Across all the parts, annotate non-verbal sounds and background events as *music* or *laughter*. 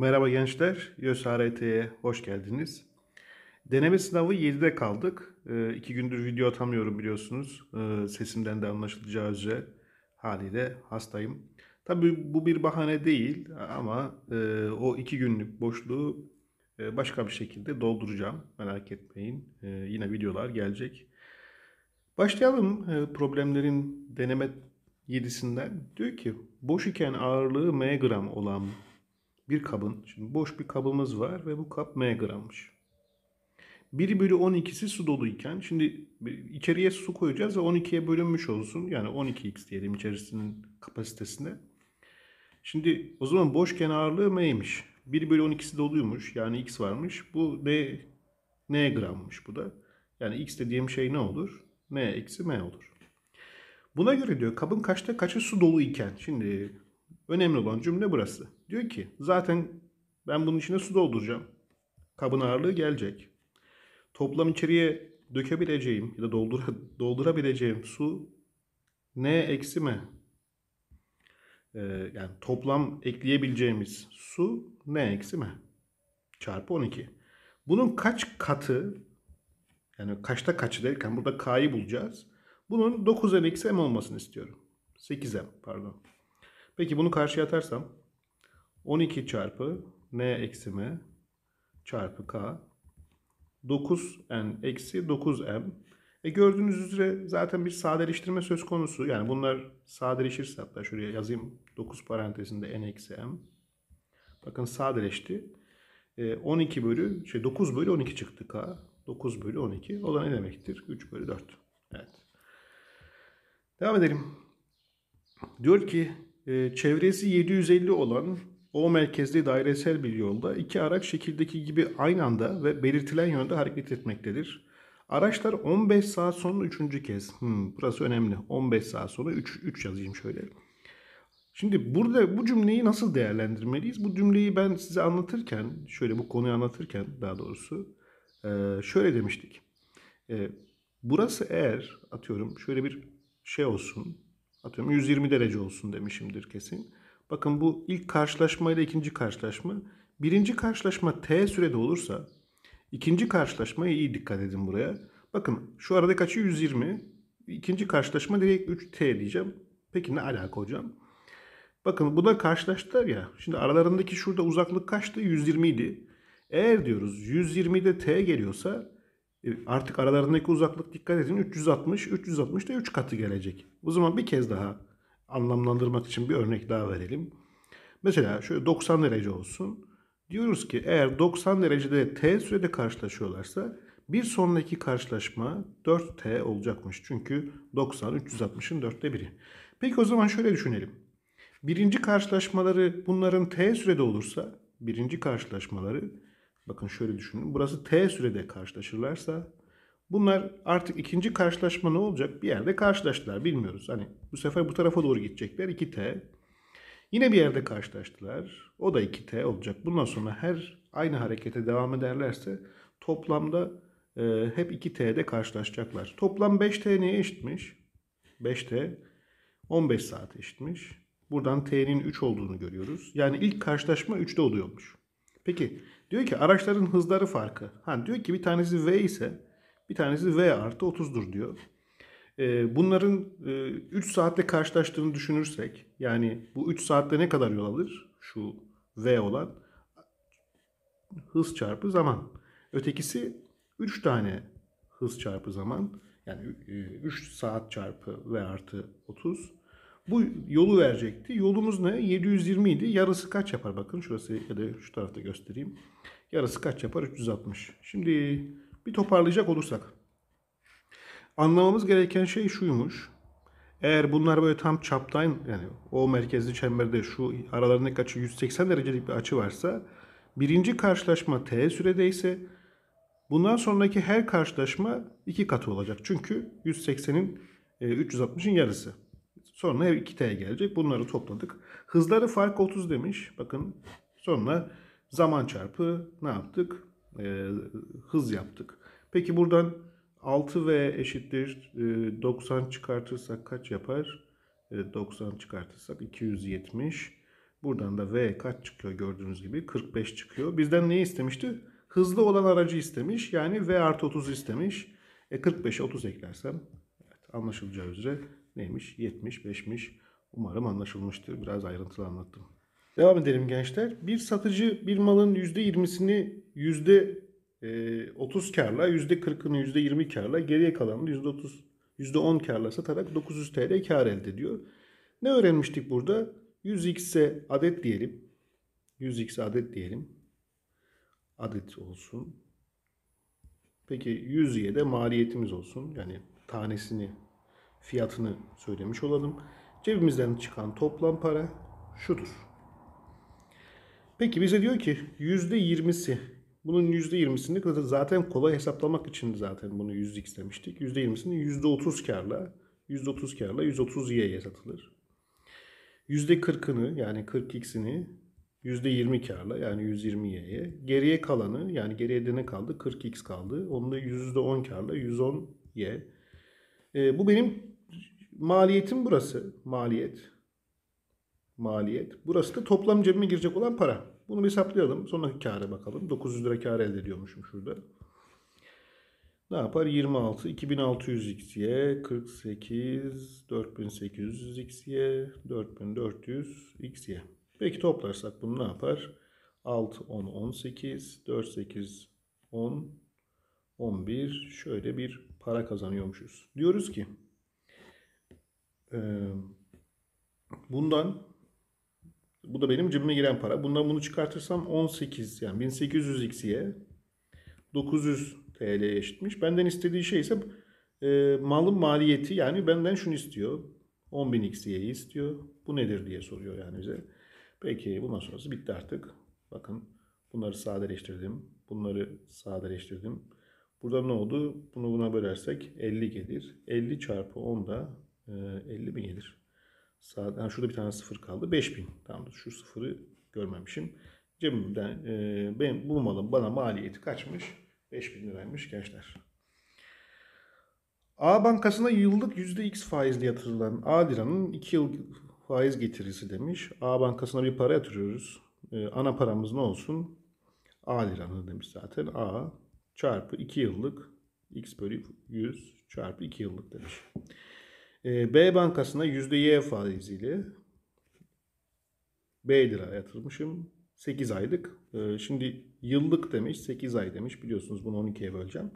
Merhaba gençler, YÖS HRT'ye hoş geldiniz. Deneme sınavı 7'de kaldık. E, iki gündür video atamıyorum biliyorsunuz. E, sesimden de anlaşılacağı üzere haliyle hastayım. Tabii bu bir bahane değil ama e, o iki günlük boşluğu e, başka bir şekilde dolduracağım. Merak etmeyin. E, yine videolar gelecek. Başlayalım e, problemlerin deneme 7'sinden. Diyor ki boş iken ağırlığı m gram olan bir kabın, şimdi boş bir kabımız var ve bu kap M grammış. 1 bölü 12'si su doluyken şimdi içeriye su koyacağız ve 12'ye bölünmüş olsun. Yani 12x diyelim içerisinin kapasitesine. Şimdi o zaman boş kenarlığı m'ymiş. 1 bölü 12'si doluymuş. Yani x varmış. Bu n, n grammış bu da. Yani x dediğim şey ne olur? n eksi m olur. Buna göre diyor kabın kaçta kaçı su dolu iken. Şimdi Önemli olan cümle burası. Diyor ki zaten ben bunun içine su dolduracağım. Kabın ağırlığı gelecek. Toplam içeriye dökebileceğim ya da doldura, *laughs* doldurabileceğim su ne eksi mi? Ee, yani toplam ekleyebileceğimiz su ne eksi mi? Çarpı 12. Bunun kaç katı yani kaçta kaçı derken burada k'yı bulacağız. Bunun 9m eksi m olmasını istiyorum. 8m pardon. Peki bunu karşıya atarsam 12 çarpı n eksi m çarpı k 9n eksi 9m. E gördüğünüz üzere zaten bir sadeleştirme söz konusu. Yani bunlar sadeleşirse hatta şuraya yazayım 9 parantezinde n eksi m. Bakın sadeleşti. E 12 bölü şey 9 bölü 12 çıktı k. 9 bölü 12. O da ne demektir? 3 bölü 4. Evet. Devam edelim. Diyor ki ee, çevresi 750 olan o merkezli dairesel bir yolda iki araç şekildeki gibi aynı anda ve belirtilen yönde hareket etmektedir. Araçlar 15 saat sonra üçüncü kez. Hmm, burası önemli. 15 saat sonra 3, 3 yazayım şöyle. Şimdi burada bu cümleyi nasıl değerlendirmeliyiz? Bu cümleyi ben size anlatırken, şöyle bu konuyu anlatırken daha doğrusu e, şöyle demiştik. E, burası eğer atıyorum şöyle bir şey olsun atıyorum 120 derece olsun demişimdir kesin. Bakın bu ilk karşılaşma ile ikinci karşılaşma. Birinci karşılaşma t sürede olursa ikinci karşılaşma'yı iyi dikkat edin buraya. Bakın şu arada kaçı 120. İkinci karşılaşma direkt 3t diyeceğim. Peki ne alaka hocam? Bakın bu da karşılaştılar ya. Şimdi aralarındaki şurada uzaklık kaçtı? 120 idi. Eğer diyoruz 120'de t geliyorsa e, artık aralarındaki uzaklık dikkat edin 360, 360 da 3 katı gelecek. O zaman bir kez daha anlamlandırmak için bir örnek daha verelim. Mesela şöyle 90 derece olsun. Diyoruz ki eğer 90 derecede t sürede karşılaşıyorlarsa bir sonraki karşılaşma 4t olacakmış. Çünkü 90 360'ın dörtte biri. Peki o zaman şöyle düşünelim. Birinci karşılaşmaları bunların t sürede olursa birinci karşılaşmaları Bakın şöyle düşünün. Burası t sürede karşılaşırlarsa bunlar artık ikinci karşılaşma ne olacak? Bir yerde karşılaştılar bilmiyoruz. Hani bu sefer bu tarafa doğru gidecekler 2t. Yine bir yerde karşılaştılar. O da 2t olacak. Bundan sonra her aynı harekete devam ederlerse toplamda e, hep 2t'de karşılaşacaklar. Toplam 5t neye eşitmiş? 5t 15 saat eşitmiş. Buradan t'nin 3 olduğunu görüyoruz. Yani ilk karşılaşma 3'te oluyormuş. Peki Diyor ki araçların hızları farkı. Ha, diyor ki bir tanesi V ise bir tanesi V artı 30'dur diyor. E, bunların e, 3 saatte karşılaştığını düşünürsek yani bu 3 saatte ne kadar yol alır? Şu V olan hız çarpı zaman. Ötekisi 3 tane hız çarpı zaman. Yani 3 e, saat çarpı V artı 30 bu yolu verecekti. Yolumuz ne? 720 idi. Yarısı kaç yapar? Bakın şurası ya da şu tarafta göstereyim. Yarısı kaç yapar? 360. Şimdi bir toparlayacak olursak. Anlamamız gereken şey şuymuş. Eğer bunlar böyle tam çaptayın yani o merkezli çemberde şu aralarında açı 180 derecelik bir açı varsa birinci karşılaşma t süredeyse bundan sonraki her karşılaşma iki katı olacak. Çünkü 180'in 360'ın e, yarısı. Sonra hep 2T gelecek. Bunları topladık. Hızları fark 30 demiş. Bakın sonra zaman çarpı ne yaptık? Ee, hız yaptık. Peki buradan 6V eşittir 90 e, çıkartırsak kaç yapar? 90 e, çıkartırsak 270. Buradan da V kaç çıkıyor gördüğünüz gibi 45 çıkıyor. Bizden neyi istemişti? Hızlı olan aracı istemiş. Yani V artı 30 istemiş. E 45'e 30 eklersem evet, anlaşılacağı üzere neymiş? 70-5'miş. Umarım anlaşılmıştır. Biraz ayrıntılı anlattım. Devam edelim gençler. Bir satıcı bir malın %20'sini %30 karla, %40'ını %20 karla, geriye kalanını %30, %10 karla satarak 900 TL kar elde ediyor. Ne öğrenmiştik burada? 100x'e adet diyelim. 100x adet diyelim. Adet olsun. Peki 100'ye de maliyetimiz olsun. Yani tanesini fiyatını söylemiş olalım. Cebimizden çıkan toplam para şudur. Peki bize diyor ki %20'si bunun %20'sini zaten kolay hesaplamak için zaten bunu 100x demiştik. %20'sini %30 karla %30 karla 130 y'ye satılır. %40'ını yani 40x'ini %20 karla yani 120 y'ye. Geriye kalanı yani geriye de ne kaldı? 40x kaldı. Onu da %10 karla 110 y. E, bu benim maliyetim burası. Maliyet. Maliyet. Burası da toplam cebime girecek olan para. Bunu bir hesaplayalım. sonraki kâre bakalım. 900 lira kâr elde ediyormuşum şurada. Ne yapar? 26, 2600 x'ye, 48, 4800 x'ye, 4400 x'ye. Peki toplarsak bunu ne yapar? 6, 10, 18, 4, 8, 10, 11. Şöyle bir para kazanıyormuşuz. Diyoruz ki e, bundan bu da benim cebime giren para. Bundan bunu çıkartırsam 18 yani 1800 x'ye 900 TL eşitmiş. Benden istediği şey ise e, malın maliyeti yani benden şunu istiyor. 10.000 x'ye'yi istiyor. Bu nedir diye soruyor yani bize. Peki bundan sonrası bitti artık. Bakın bunları sadeleştirdim. Bunları sadeleştirdim. Burada ne oldu? Bunu buna bölersek 50 gelir. 50 çarpı 10 da 50 e, bin gelir? Saat, yani şurada bir tane sıfır kaldı. 5000. Tamamdır. Şu sıfırı görmemişim. Cebimden e, benim bulmalım bana maliyeti kaçmış? 5000 liraymış gençler. A bankasına yıllık %x faizli yatırılan A liranın 2 yıl faiz getirisi demiş. A bankasına bir para yatırıyoruz. E, ana paramız ne olsun? A liranı demiş zaten. A çarpı 2 yıllık x bölü 100 çarpı 2 yıllık demiş. E, B bankasına %Y faiziyle B lira yatırmışım. 8 aylık. E, şimdi yıllık demiş 8 ay demiş. Biliyorsunuz bunu 12'ye böleceğim.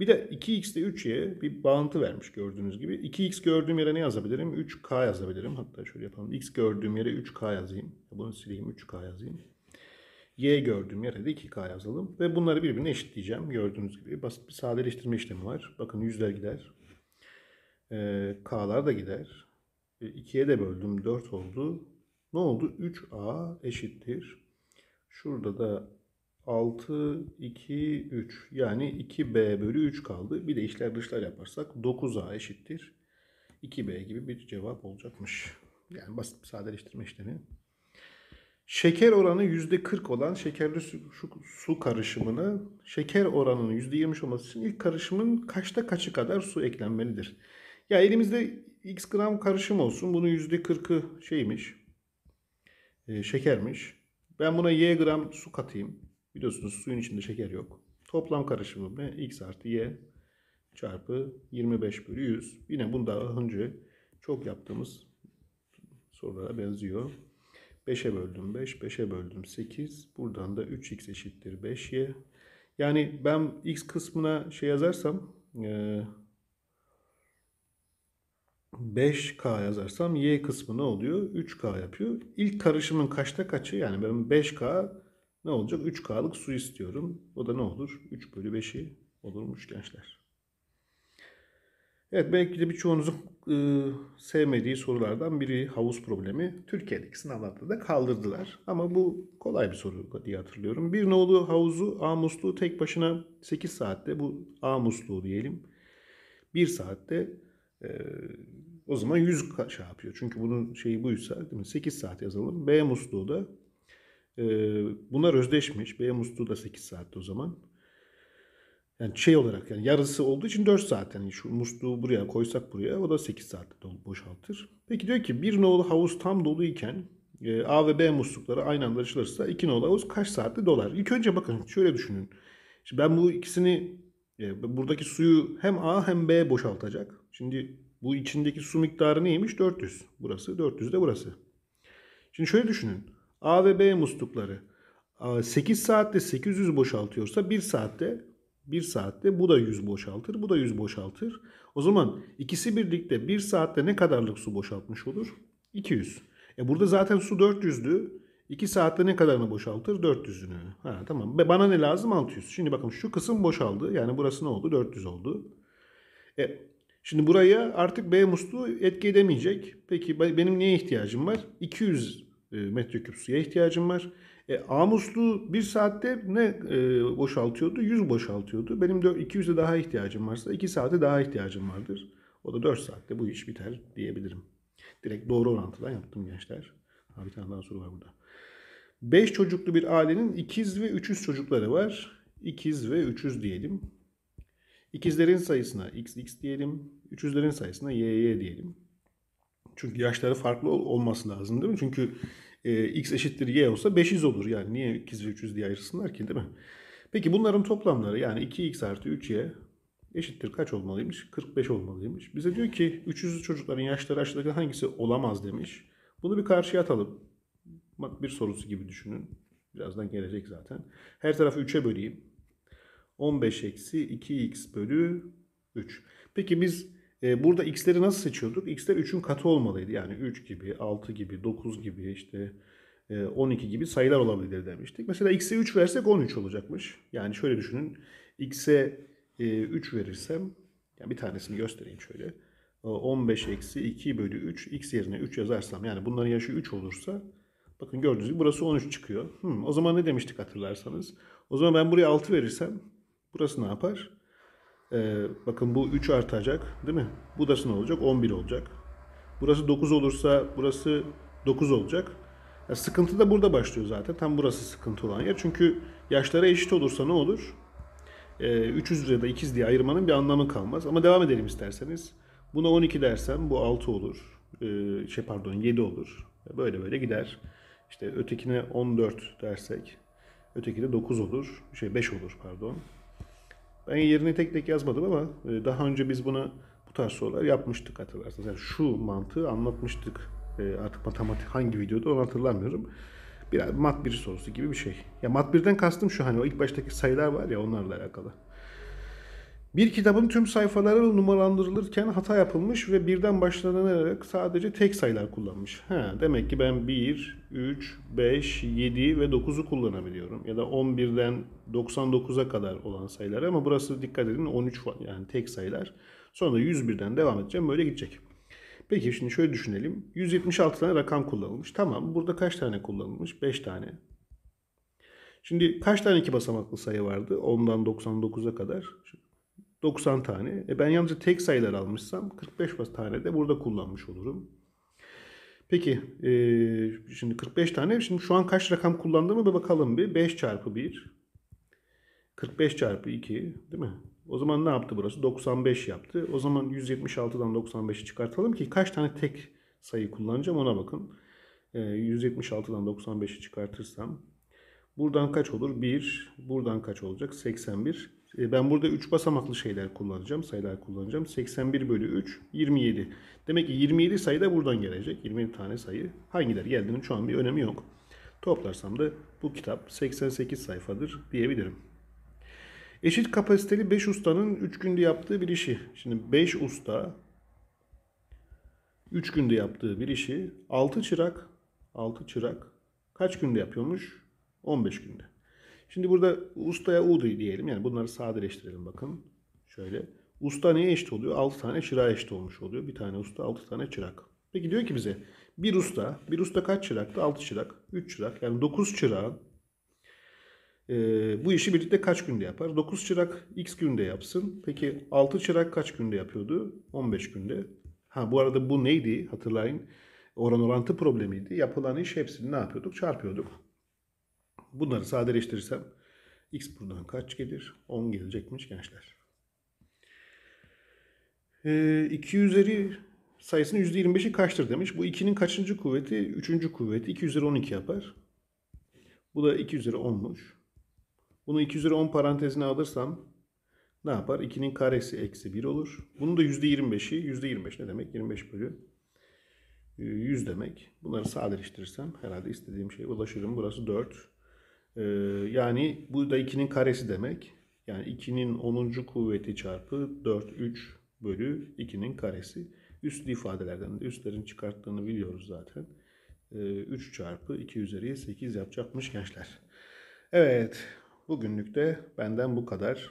Bir de 2x ile 3y bir bağıntı vermiş gördüğünüz gibi. 2x gördüğüm yere ne yazabilirim? 3k yazabilirim. Hatta şöyle yapalım. x gördüğüm yere 3k yazayım. Bunu sileyim 3k yazayım y gördüğüm yere de 2k yazalım. Ve bunları birbirine eşitleyeceğim. Gördüğünüz gibi basit bir sadeleştirme işlemi var. Bakın yüzler gider. E, k'lar da gider. E, 2'ye de böldüm 4 oldu. Ne oldu? 3a eşittir. Şurada da 6, 2, 3 yani 2b bölü 3 kaldı. Bir de işler dışlar yaparsak 9a eşittir. 2b gibi bir cevap olacakmış. Yani basit bir sadeleştirme işlemi. Şeker oranı %40 olan şekerli su, su karışımını şeker oranının %20 olması için ilk karışımın kaçta kaçı kadar su eklenmelidir. Ya elimizde x gram karışım olsun. Bunun %40'ı şeymiş. E, şekermiş. Ben buna y gram su katayım. Biliyorsunuz suyun içinde şeker yok. Toplam karışımı ne? x artı y çarpı 25 bölü 100. Yine bunu daha önce çok yaptığımız sorulara benziyor. 5'e böldüm 5, 5'e böldüm 8. Buradan da 3x eşittir 5y. Yani ben x kısmına şey yazarsam e, 5K yazarsam Y kısmı ne oluyor? 3K yapıyor. İlk karışımın kaçta kaçı? Yani ben 5K ne olacak? 3K'lık su istiyorum. O da ne olur? 3 bölü 5'i olurmuş gençler. Evet belki de birçoğunuzun e, sevmediği sorulardan biri havuz problemi. Türkiye'deki sınavlarda da kaldırdılar. Ama bu kolay bir soru diye hatırlıyorum. Bir nolu havuzu A musluğu tek başına 8 saatte bu A musluğu diyelim. 1 saatte e, o zaman 100 şey yapıyor. Çünkü bunun şeyi buysa değil mi? 8 saat yazalım. B musluğu da e, bunlar özdeşmiş. B musluğu da 8 saatte o zaman. Yani şey olarak yani yarısı olduğu için 4 saat. Yani şu musluğu buraya koysak buraya o da 8 saatte dolu, boşaltır. Peki diyor ki bir nolu havuz tam dolu iken e, A ve B muslukları aynı anda açılırsa iki nolu havuz kaç saatte dolar? İlk önce bakın şöyle düşünün. Şimdi ben bu ikisini e, buradaki suyu hem A hem B boşaltacak. Şimdi bu içindeki su miktarı neymiş? 400. Burası 400 de burası. Şimdi şöyle düşünün. A ve B muslukları 8 saatte 800 boşaltıyorsa 1 saatte 1 saatte bu da 100 boşaltır, bu da 100 boşaltır. O zaman ikisi birlikte 1 bir saatte ne kadarlık su boşaltmış olur? 200. E burada zaten su 400'dü. 2 saatte ne kadarını boşaltır? 400'ünü. Ha tamam. Bana ne lazım? 600. Şimdi bakın şu kısım boşaldı. Yani burası ne oldu? 400 oldu. E, şimdi buraya artık B musluğu etki edemeyecek. Peki benim neye ihtiyacım var? 200 e, metreküp suya ihtiyacım var. E, Amuslu bir saatte ne e, boşaltıyordu? 100 boşaltıyordu. Benim de 200'e daha ihtiyacım varsa 2 saate daha ihtiyacım vardır. O da 4 saatte bu iş biter diyebilirim. Direkt doğru orantıdan yaptım gençler. Ha, bir tane daha soru var burada. 5 çocuklu bir ailenin ikiz ve üçüz çocukları var. İkiz ve üçüz diyelim. İkizlerin sayısına xx diyelim. Üçüzlerin sayısına yy diyelim. Çünkü yaşları farklı olması lazım değil mi? Çünkü e, x eşittir y olsa 500 olur. Yani niye 200 300 diye ayırsınlar ki değil mi? Peki bunların toplamları yani 2x artı 3y eşittir kaç olmalıymış? 45 olmalıymış. Bize diyor ki 300 çocukların yaşları aşağıdaki hangisi olamaz demiş. Bunu bir karşıya atalım. Bak bir sorusu gibi düşünün. Birazdan gelecek zaten. Her tarafı 3'e böleyim. 15 eksi 2x bölü 3. Peki biz e, burada x'leri nasıl seçiyorduk? X'ler 3'ün katı olmalıydı. Yani 3 gibi, 6 gibi, 9 gibi işte 12 e, gibi sayılar olabilir demiştik. Mesela x'e 3 versek 13 olacakmış. Yani şöyle düşünün. x'e 3 e, verirsem yani bir tanesini göstereyim şöyle. 15 eksi 2 bölü 3 x yerine 3 yazarsam yani bunların yaşı 3 olursa bakın gördüğünüz gibi burası 13 çıkıyor. Hmm, o zaman ne demiştik hatırlarsanız. O zaman ben buraya 6 verirsem burası ne yapar? Ee, bakın bu 3 artacak değil mi? Burası ne olacak? 11 olacak. Burası 9 olursa burası 9 olacak. Yani sıkıntı da burada başlıyor zaten. Tam burası sıkıntı olan yer. Çünkü yaşlara eşit olursa ne olur? Ee, 300 ya da ikiz diye ayırmanın bir anlamı kalmaz. Ama devam edelim isterseniz. Buna 12 dersem bu 6 olur. Ee, şey pardon 7 olur. Böyle böyle gider. İşte ötekine 14 dersek öteki de 9 olur. Şey 5 olur pardon. Ben yerini tek tek yazmadım ama e, daha önce biz bunu bu tarz sorular yapmıştık hatırlarsınız. Yani şu mantığı anlatmıştık. E, artık matematik hangi videoda onu hatırlamıyorum. Biraz mat 1 sorusu gibi bir şey. Ya mat birden kastım şu hani o ilk baştaki sayılar var ya onlarla alakalı. Bir kitabın tüm sayfaları numaralandırılırken hata yapılmış ve birden başlanarak sadece tek sayılar kullanmış. Ha, demek ki ben 1, 3, 5, 7 ve 9'u kullanabiliyorum. Ya da 11'den 99'a kadar olan sayıları ama burası dikkat edin 13 var yani tek sayılar. Sonra 101'den devam edeceğim böyle gidecek. Peki şimdi şöyle düşünelim. 176 tane rakam kullanılmış. Tamam burada kaç tane kullanılmış? 5 tane. Şimdi kaç tane iki basamaklı sayı vardı? 10'dan 99'a kadar. Şimdi 90 tane. E ben yalnızca tek sayılar almışsam 45 tane de burada kullanmış olurum. Peki e, şimdi 45 tane. Şimdi şu an kaç rakam kullandığımı bir bakalım bir. 5 çarpı 1. 45 çarpı 2 değil mi? O zaman ne yaptı burası? 95 yaptı. O zaman 176'dan 95'i çıkartalım ki kaç tane tek sayı kullanacağım ona bakın. E, 176'dan 95'i çıkartırsam buradan kaç olur? 1. Buradan kaç olacak? 81. E, ben burada 3 basamaklı şeyler kullanacağım, sayılar kullanacağım. 81 bölü 3, 27. Demek ki 27 sayı da buradan gelecek. 27 tane sayı. Hangileri geldiğinin şu an bir önemi yok. Toplarsam da bu kitap 88 sayfadır diyebilirim. Eşit kapasiteli 5 ustanın 3 günde yaptığı bir işi. Şimdi 5 usta 3 günde yaptığı bir işi 6 çırak 6 çırak kaç günde yapıyormuş? 15 günde. Şimdi burada ustaya U diyelim. Yani bunları sadeleştirelim bakın. Şöyle. Usta neye eşit oluyor? 6 tane çırağa eşit olmuş oluyor. Bir tane usta 6 tane çırak. Peki diyor ki bize bir usta, bir usta kaç çıraktı? 6 çırak, 3 çırak yani 9 çırağın e, bu işi birlikte kaç günde yapar? 9 çırak x günde yapsın. Peki 6 çırak kaç günde yapıyordu? 15 günde. Ha bu arada bu neydi hatırlayın? Oran orantı problemiydi. Yapılan iş hepsini ne yapıyorduk? Çarpıyorduk. Bunları sadeleştirirsem x buradan kaç gelir? 10 gelecekmiş gençler. E, ee, 2 üzeri sayısının %25'i kaçtır demiş. Bu 2'nin kaçıncı kuvveti? 3. kuvveti. 2 üzeri 12 yapar. Bu da 2 üzeri 10'muş. Bunu 2 üzeri 10 parantezine alırsam ne yapar? 2'nin karesi eksi 1 olur. Bunun da %25'i. %25 ne demek? 25 bölü 100 e, demek. Bunları sadeleştirirsem herhalde istediğim şeye ulaşırım. Burası 4. Ee, yani bu da 2'nin karesi demek. Yani 2'nin 10. kuvveti çarpı 4, 3 bölü 2'nin karesi. Üst ifadelerden de üstlerin çıkarttığını biliyoruz zaten. 3 ee, çarpı 2 üzeri 8 yapacakmış gençler. Evet bugünlük de benden bu kadar.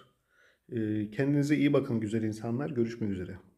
Ee, kendinize iyi bakın güzel insanlar. Görüşmek üzere.